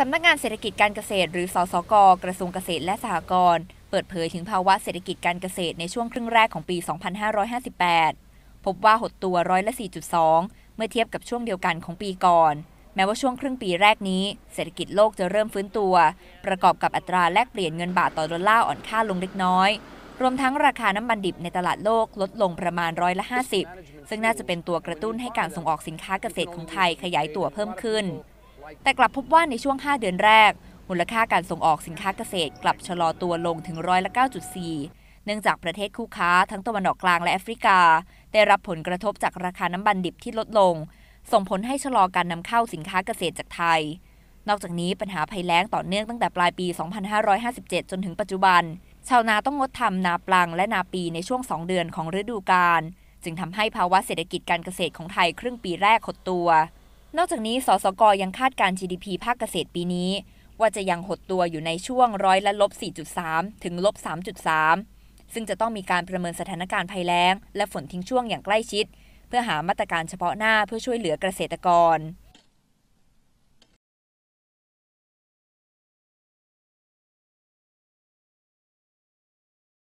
สำนักงานเศรษฐกิจการเกษตรหรือสสกกระทรวงเกษตรและสหกรณ์เปิดเผยถึงภาวะเศรษฐกิจการเกษตรในช่วงครึ่งแรกของปี 2558 พบว่าหดตัวร้อยละ 4.2 เมื่อเทียบกับช่วงเดียวกันของปีก่อน แม้ว่าช่วงครึ่งปีแรกนี้ เศรษฐกิจโลกจะเริ่มฟื้นตัว ประกอบกับอัตราแลกเปลี่ยนเงินบาทต่อดอลลาร์อ่อนค่าลงเล็กน้อย รวมทั้งราคาน้ำมันดิบในตลาดโลกลดลงประมาณร้อยละ 50 ซึ่งน่าจะเป็นตัวกระตุ้นให้การส่งออกสินค้าเกษตรของไทยขยายตัวเพิ่มขึ้นแต่กลับพบว่าในช่วง 5 เดือนแรกมูลค่าการส่งออกสินค้าเกษตรกลับชะลอตัวลงถึงร้อยละ9.4 เนื่องจากประเทศคู่ค้าทั้งตะวันออกกลางและแอฟริกา ได้รับผลกระทบจากราคาน้ำมันดิบที่ลดลง ส่งผลให้ชะลอการนำเข้าสินค้าเกษตรจากไทย นอกจากนี้ปัญหาภัยแล้งต่อเนื่องตั้งแต่ปลายปี 2557 จนถึงปัจจุบัน ชาวนาต้องงดทำนาปลังและนาปีในช่วง 2 เดือนของฤดูกาลจึงทำให้ภาวะเศรษฐกิจการเกษตรของไทยครึ่งปีแรกหดตัวนอกจากนี้ สสกยังคาดการ GDP ภาคเกษตรปีนี้ ว่าจะยังหดตัวอยู่ในช่วงร้อยละลบ4.3ถึงลบ3.3ซึ่งจะต้องมีการประเมินสถานการณ์ภัยแล้ง และฝนทิ้งช่วงอย่างใกล้ชิด เพื่อหามาตรการเฉพาะหน้าเพื่อช่วยเหลือเกษตรกร